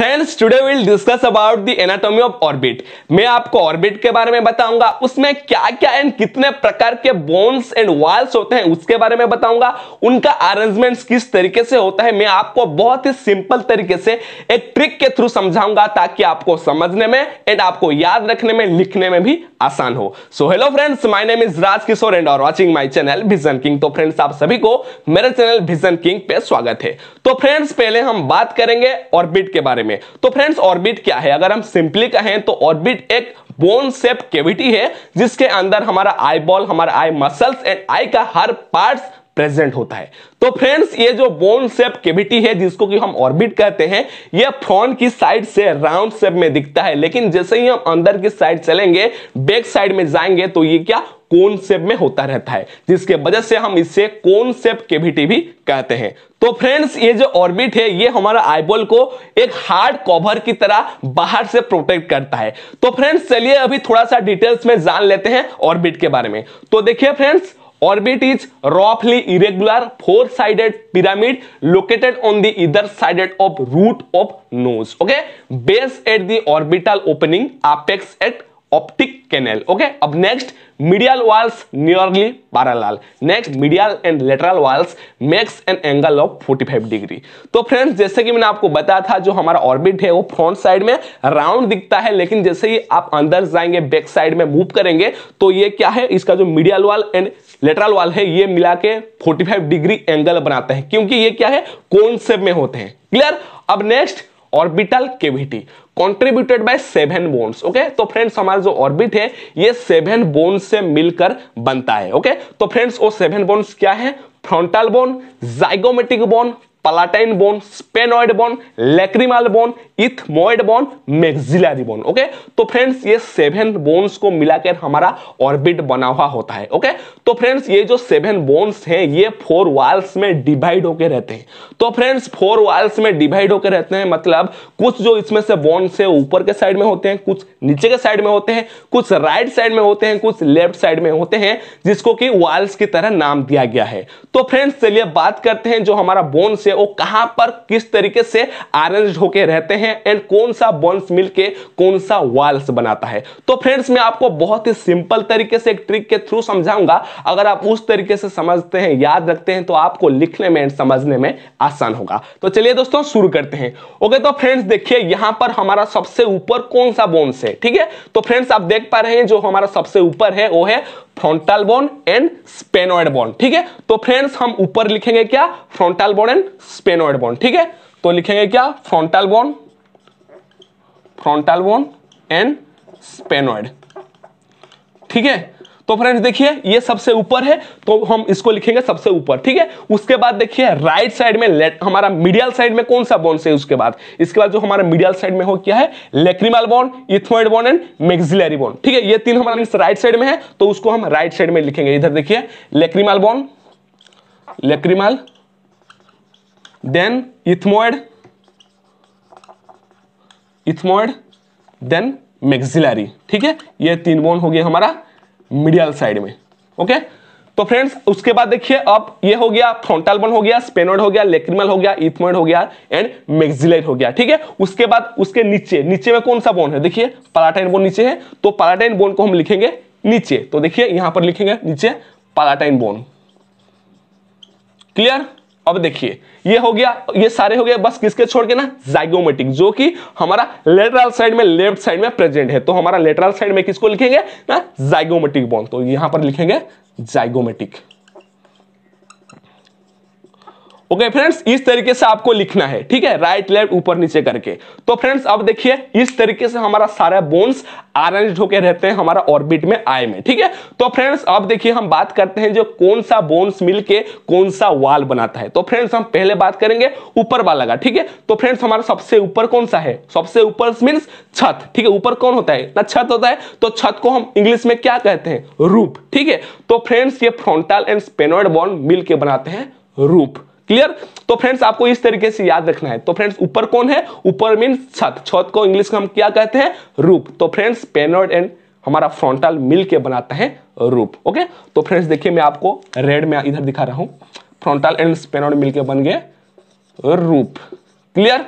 Friends today will discuss about the anatomy of orbit मैं आपको orbit के बारे में बताऊंगा उसमें क्या क्या एंड कितने प्रकार के बोन्स एंड वॉल्स होते हैं उसके बारे में बताऊंगा उनका अरेंजमेंट किस तरीके से होता है मैं आपको बहुत ही सिंपल तरीके से एक ट्रिक के थ्रू समझाऊंगा ताकि आपको समझने में एंड आपको याद रखने में लिखने में भी आसान हो so hello friends my name is Raj Kishore and और watching my channel vision king तो फ्रेंड्स आप सभी को मेरे चैनल भिजन किंग पे स्वागत है तो फ्रेंड्स पहले हम बात करेंगे ऑर्बिट के बारे में में तो फ्रेंड्स ऑर्बिट क्या है अगर हम सिंपली कहें तो ऑर्बिट एक बोन सेप केविटी है जिसके अंदर हमारा आई बॉल हमारा आई मसल्स एंड आई का हर पार्ट्स प्रेजेंट होता है तो फ्रेंड्स ये जो बोन सेप केविटी है जिसको कि हम ऑर्बिट कहते हैं ये फ्रंट की साइड से राउंड शेप में दिखता है लेकिन जैसे ही हम अंदर की साइड चलेंगे बैक साइड में जाएंगे तो ये क्या कोन सेप में होता रहता है जिसके वजह से हम इसे कोन सेप केविटी भी कहते हैं तो फ्रेंड्स ये जो ऑर्बिट है ये हमारा आईबॉल को एक हार्ड कवर की तरह बाहर से प्रोटेक्ट करता है तो फ्रेंड्स चलिए अभी थोड़ा सा डिटेल्स में जान लेते हैं ऑर्बिट के बारे में तो देखिए friends Orbit is roughly irregular four-sided pyramid located on the either sided of root of nose. Okay. Base at the orbital opening, apex at optic canal okay अब next medial walls nearly parallel next medial and lateral walls makes an angle of 45 degree तो friends जैसे कि मैंने आपको बताया था जो हमारा ऑर्बिट है वो फ्रंट साइड में राउंड दिखता है लेकिन जैसे ही आप अंदर जाएंगे बैक साइड में मूव करेंगे तो ये क्या है इसका जो मीडियल वाल एंड लेटरल वाल है ये मिला के 45 डिग्री एंगल बनाते हैं क्योंकि ये क्या है कौन शेप में होते हैं क्लियर अब next orbital cavity contributed by seven bones okay तो फ्रेंड्स हमारा जो ऑर्बिट है ये सेवन बोन्स से मिलकर बनता है ओके okay? तो फ्रेंड्स वो सेवन बोन्स क्या है frontal bone zygomatic bone palatine bone, sphenoid bone, lacrimal bone, ethmoid bone, maxillary bone. Okay तो फ्रेंड्स ये सेवन बोन्स को मिलाकर हमारा ऑर्बिट बना हुआ होता है ओके तो फ्रेंड्स ये जो सेवन बोन्स हैं ये फोर वाल्स में डिवाइड होकर रहते हैं तो फ्रेंड्स फोर वाल्स में डिवाइड होकर रहते हैं मतलब कुछ जो इसमें से बोन्स है ऊपर के साइड में होते हैं कुछ नीचे के साइड में होते हैं कुछ राइट साइड में होते हैं कुछ लेफ्ट साइड में होते हैं जिसको कि वाल्स की तरह नाम दिया गया है तो फ्रेंड्स चलिए बात करते हैं जो हमारा बोन्स से वो कहां पर किस तरीके से अरेंज होके रहते हैं एंड कौन सा बॉन्स मिलके कौन सा वाल्स बनाता है तो फ्रेंड्स मैं आपको बहुत ही सिंपल तरीके से एक ट्रिक के थ्रू समझाऊंगा अगर आप उस तरीके से समझते हैं याद रखते हैं तो आपको लिखने में एंड समझने में आसान होगा तो चलिए दोस्तों शुरू करते हैं ओके तो फ्रेंड्स देखिए यहां पर हमारा सबसे ऊपर कौन सा बोन्स है ठीक है तो फ्रेंड्स आप देख पा रहे हैं जो हमारा सबसे ऊपर है वो है frontal bone and sphenoid bone ठीक है तो फ्रेंड्स हम ऊपर लिखेंगे क्या frontal bone and sphenoid bone ठीक है तो लिखेंगे क्या frontal bone frontal bone and sphenoid ठीक है तो फ्रेंड्स देखिए ये सबसे ऊपर है तो हम इसको लिखेंगे सबसे ऊपर ठीक है उसके बाद देखिए राइट साइड में हमारा मिडियल साइड में कौन सा बॉन्स है उसके बाद इसके बाद जो हमारा मिडियल साइड में हो क्या है lacrimal bone ethmoid bone and maxillary bone ठीक है ये तीन हमारे राइट साइड में है तो उसको हम राइट साइड में लिखेंगे इधर देखिए lacrimal bone lacrimal then ethmoid ethmoid then maxillary ठीक है ये तीन बॉन्ड हो गया हमारा मिडियल साइड में ओके तो फ्रेंड्स उसके बाद देखिए अब ये हो गया फ्रंटल बोन हो गया स्पेनोइड हो गया लेक्रिमल हो गया इथमोइड हो गया एंड मैक्सिलाइड हो गया ठीक है उसके बाद उसके नीचे नीचे में कौन सा बोन है देखिए पलाटाइन बोन नीचे है तो पलाटाइन बोन को हम लिखेंगे नीचे तो देखिए यहां पर लिखेंगे नीचे पलाटाइन बोन क्लियर अब देखिए ये हो गया ये सारे हो गए बस किसके छोड़ के ना जाइगोमेटिक जो कि हमारा लेटरल साइड में लेफ्ट साइड में प्रेजेंट है तो हमारा लेटरल साइड में किसको लिखेंगे ना जाइगोमेटिक बॉन्ड तो यहां पर लिखेंगे जाइगोमेटिक ओके फ्रेंड्स इस तरीके से आपको लिखना है ठीक है राइट लेफ्ट ऊपर नीचे करके तो फ्रेंड्स अब देखिए इस तरीके से हमारा सारा बोन्स अरेंज होकर रहते हैं हमारा ऑर्बिट में आय में ठीक है तो फ्रेंड्स अब देखिए हम बात करते हैं जो कौन सा बोन्स मिलके कौन सा वाल बनाता है तो फ्रेंड्स हम पहले बात करेंगे ऊपर वाला का ठीक है तो फ्रेंड्स हमारा सबसे ऊपर कौन सा है सबसे ऊपर मीन्स छत ठीक है ऊपर कौन होता है ना छत होता है तो छत को हम इंग्लिश में क्या कहते हैं रूप ठीक है तो फ्रेंड्स ये फ्रंटल एंड स्पेनोइड बोन मिलकर बनाते हैं रूप क्लियर तो फ्रेंड्स आपको इस तरीके से याद रखना है तो फ्रेंड्स ऊपर कौन है ऊपर मीन छत छत को इंग्लिश में हम क्या कहते हैं रूप तो फ्रेंड्स पेनोड एंड हमारा फ्रंटल मिल के बनाता है रूप ओके तो फ्रेंड्स देखिए मैं आपको रेड में इधर दिखा रहा हूं फ्रंटल एंड स्पेनोड मिलके बन गए रूप क्लियर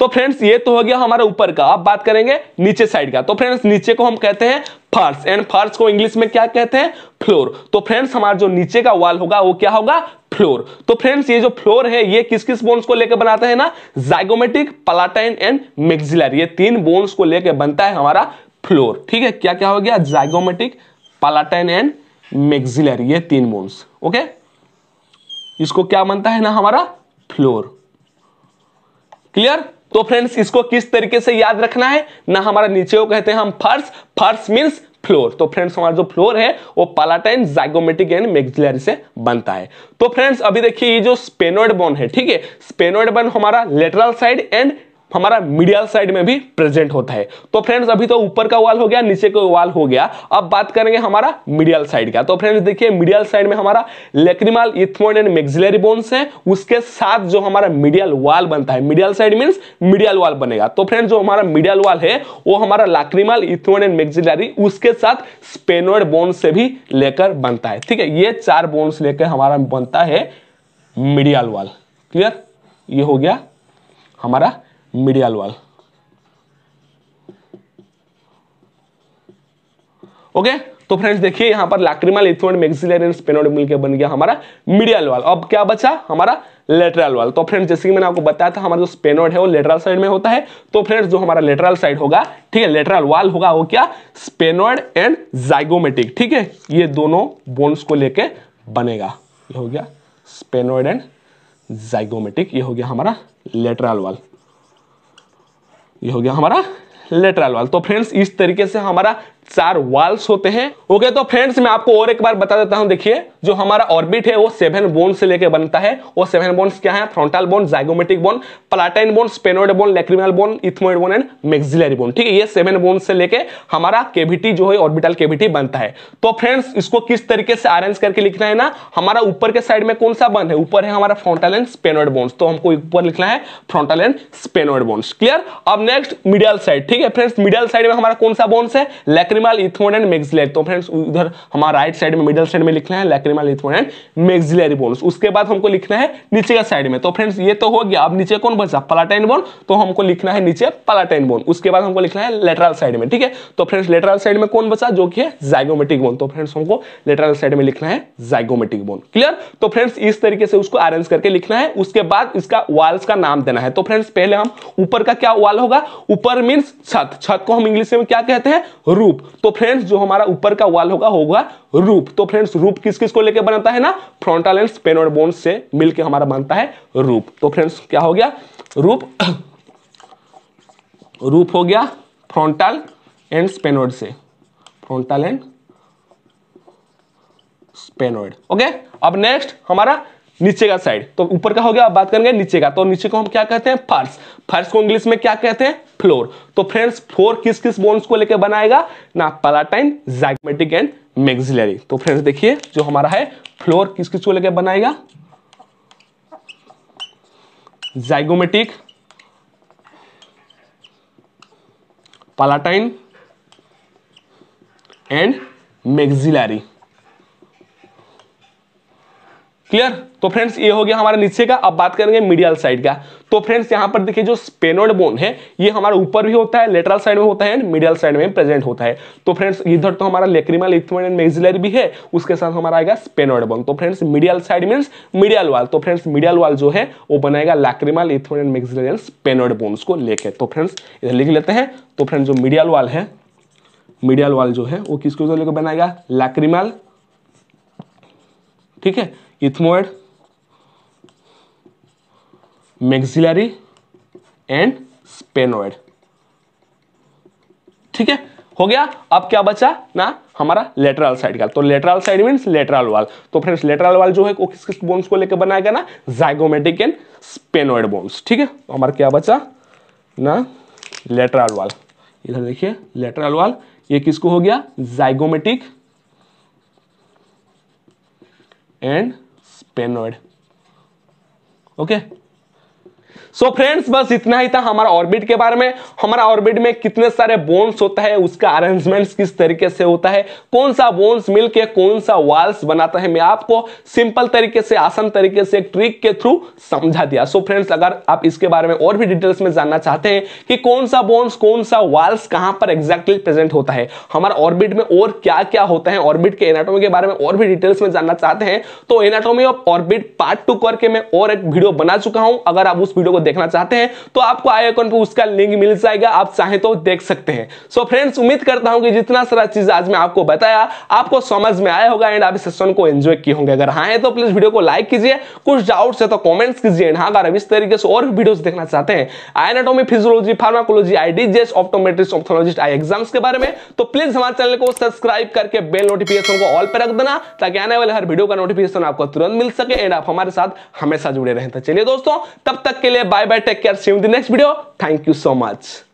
तो फ्रेंड्स ये तो हो गया हमारा ऊपर का अब बात करेंगे नीचे साइड का तो फ्रेंड्स नीचे को हम कहते हैं फर्श एंड फर्श को इंग्लिश में क्या कहते हैं फ्लोर तो फ्रेंड्स हमारा जो नीचे का वॉल होगा वो क्या होगा फ्लोर तो फ्रेंड्स ये जो फ्लोर है ये किस किस बोन्स को लेकर बनाता है ना जाइगोमेटिक पलाटाइन एंड मेक्सिलर ये तीन बोन्स को लेकर बनता है हमारा फ्लोर ठीक है क्या क्या हो गया जाइगोमेटिक पलाटाइन एंड मेक्सिलर ये तीन बोन्स ओके इसको क्या बनता है ना हमारा फ्लोर क्लियर तो फ्रेंड्स इसको किस तरीके से याद रखना है ना हमारा नीचे को कहते हैं हम फर्श फर्श मीन्स फ्लोर तो फ्रेंड्स हमारा जो फ्लोर है वो पालाटाइन जाइगोमेटिक एंड मेक्सिलरी से बनता है तो फ्रेंड्स अभी देखिए ये जो स्पेनोइड बोन है ठीक है स्पेनोइड बोन हमारा लेटरल साइड एंड हमारा मीडियल साइड में भी प्रेजेंट होता है तो फ्रेंड्स अभी तो ऊपर का वाल हो गया नीचे का वाल हो गया अब बात करेंगे हमारा मीडियल साइड का तो फ्रेंड्स देखिए मीडियल साइड में हमारा lacrimal ethmoid and maxillary bones है उसके साथ जो हमारा मीडियल वाल बनता है मीडियल साइड मीन्स मीडियल वाल बनेगा तो फ्रेंड्स जो हमारा मीडियल वाल है वो हमारा लाक्रिमाल इथमोन एंड मेक्सिलरी उसके साथ स्पेनोइड बोन्स से भी लेकर बनता है ठीक है ये चार बोन्स लेकर हमारा बनता है मीडियल वाल क्लियर ये हो गया हमारा मीडियल वाल ओके तो फ्रेंड्स देखिए यहां पर लैक्रिमल इथोइड मैक्सिलरी एंड स्पेनोइड मिलकर बन गया हमारा मीडियल वाल अब क्या बचा हमारा लेटरल वाल तो फ्रेंड्स जैसे कि मैंने आपको बताया था हमारा जो स्पेनोइड है वो लेटरल साइड में होता है तो फ्रेंड्स जो हमारा लेटरल साइड होगा ठीक है लेटरल वाल होगा वो क्या स्पेनोइड एंड जाइगोमेटिक ठीक है ये दोनों बोन्स को लेके बनेगा ये हो गया स्पेनोइड एंड जाइगोमेटिक ये हो गया हमारा लेटरल वाल ये हो गया हमारा लेटरल वाल तो फ्रेंड्स इस तरीके से हमारा चार वाल्स होते हैं ओके तो फ्रेंड्स मैं आपको और एक बार बता देता हूं देखिए जो हमारा ऑर्बिट है वो सेवन बोन से लेके बनता है वो सेवन बोन्स क्या है frontal bone zygomatic bone palatine bone sphenoid bone lacrimal bone ethmoid bone and maxillary bone ठीक है ये सेवन बोन से लेके हमारा केविटी जो है ऑर्बिटल केविटी बनता है तो फ्रेंड्स इसको किस तरीके से अरेंज करके लिखना है ना हमारा ऊपर के साइड में कौन सा बन है ऊपर है हमारा फ्रंटल एंड स्पेनोइड बोन्स तो हमको ऊपर लिखना है frontal and sphenoid bones clear अब नेक्स्ट मिडियल साइड ठीक है फ्रेंड्स मिडल साइड में हमारा कौन सा बोन्स है लेक्रिमल इथोन एंड मेक्सिलरी तो फ्रेंड्स उधर हमारा राइट साइड में मिडल साइड में लिखना है lacrimal ethmoid and maxillary bones उसके बाद हमको लिखना है नीचे का साइड में तो फ्रेंड्स ये तो हो गया अब नीचे कौन बचा पलाटाइन बोन तो हमको लिखना है नीचे पलाटाइन बोन उसके बाद हमको लिखना है लेटरल साइड में ठीक है तो फ्रेंड्स लेटरल साइड में कौन बचा जो कि है जाइगोमेटिक बोन तो फ्रेंड्स हमको लेटरल साइड में लिखना है जाइगोमेटिक बोन क्लियर तो फ्रेंड्स इस तरीके से उसको अरेंज करके लिखना है उसके बाद इसका वाल्स का नाम देना है तो फ्रेंड्स पहले हम ऊपर का क्या वाल होगा ऊपर मीन्स छत छत को हम इंग्लिश में क्या कहते हैं रूप तो फ्रेंड्स जो हमारा ऊपर का वाल होगा होगा रूप तो फ्रेंड्स रूप किस किस को लेकर बनाता है ना frontal and sphenoid bone से मिलकर हमारा बनता है रूप तो फ्रेंड्स क्या हो गया रूप रूप हो गया फ्रंटल एंड स्पेनोड से फ्रंटल एंड स्पेनोइड ओके अब नेक्स्ट हमारा नीचे का साइड तो ऊपर का हो गया अब बात करेंगे नीचे का तो नीचे को हम क्या कहते हैं फर्श फर्श को इंग्लिश में क्या कहते हैं फ्लोर तो फ्रेंड्स फ्लोर किस किस बोन्स को लेकर बनाएगा ना पलाटाइन जैगमेटिक एंड मेक्सिलरी तो फ्रेंड्स देखिए जो हमारा है फ्लोर किस किस को लेकर बनाएगा zygomatic palatine and maxillary clear तो फ्रेंड्स ये हो गया हमारे नीचे का अब बात करेंगे मीडियल साइड का तो फ्रेंड्स यहाँ पर देखिए जो स्पेनोड बोन है ये हमारे ऊपर भी होता है लेटरल साइड में होता है एंड मीडियल साइड में प्रेजेंट होता है तो फ्रेंड्स इधर तो हमारा लेक्रिमल इथमोन मेजिलर भी है उसके साथ हमारा आएगा स्पेनोड बोन तो friends medial side means medial wall तो फ्रेंड्स मीडियल वाल जो है वो बनाएगा lacrimal ethmoid and maxillary and sphenoid bones को लेकर तो फ्रेंड्स इधर लिख लेते हैं तो फ्रेंड्स जो मीडियल वाल है मीडियल वाल जो है वो किसको लेकर बनाएगा लैक्रिमल ठीक है इथमोइड मैक्सिलरी एंड स्पेनोइड ठीक है हो गया अब क्या बचा ना हमारा लेटरल साइड का तो लेटरल साइड मीन लेटरल वाल तो फ्रेंड्स लेटरल वाल जो है वो किस किस बोन्स को लेकर बनाएगा ना जाइगोमेटिक एंड स्पेनोइड बोन्स ठीक है तो हमारा क्या बचा ना लेटरल वाल इधर देखिए लेटरल वाल ये किसको हो गया zygomatic and Penoid. Okay. So so friends बस इतना ही था हमारा ऑर्बिट के बारे में हमारा ऑर्बिट में कितने सारे बोन्स होता है उसका अरेंजमेंट्स किस तरीके से होता है कौन सा बोन्स मिलके कौन सा वाल्स बनाता है मैं आपको सिंपल तरीके से आसान तरीके से ट्रिक के थ्रू समझा दिया सो so फ्रेंड्स अगर आप इसके बारे में और भी डिटेल्स में जानना चाहते हैं कि कौन सा बोन्स कौन सा वाल्स कहाँ पर एग्जैक्टली exactly प्रेजेंट होता है हमारा ऑर्बिट में और क्या क्या होता है ऑर्बिट के एनाटोमी के बारे में और भी डिटेल्स में जानना चाहते हैं तो anatomy of orbit part two करके मैं और एक वीडियो बना चुका हूँ अगर आप उस वीडियो को देखना चाहते हैं तो आपको आई आइकॉन पर उसका लिंक मिल जाएगा आप चाहे तो देख सकते हैं सो फ्रेंड्स उम्मीद करता हूं कि जितना सारा चीज आज मैं आपको बताया आपको समझ में आया होगा एंड आप सेशन को एंजॉय किए होंगे अगर हाँ है तो प्लीज वीडियो को लाइक कीजिए कुछ डाउट है तो कॉमेंट्स कीजिए हाँ अगर इस तरीके से और वीडियो देखना चाहते हैं anatomy physiology pharmacology eye diseases optometrics ऑप्थोलॉजिस्ट आई एग्जाम्स के बारे में तो प्लीज हमारे चैनल को सब्सक्राइब करके बेल नोटिफिकेशन को ऑल पर रख देना ताकि आने वाले हर वीडियो का नोटिफिकेशन आपको तुरंत मिल सके एंड आप हमारे साथ हमेशा जुड़े रहें तो चलिए दोस्तों तब तक के लिए लिए bye bye take care see you in the next video thank you so much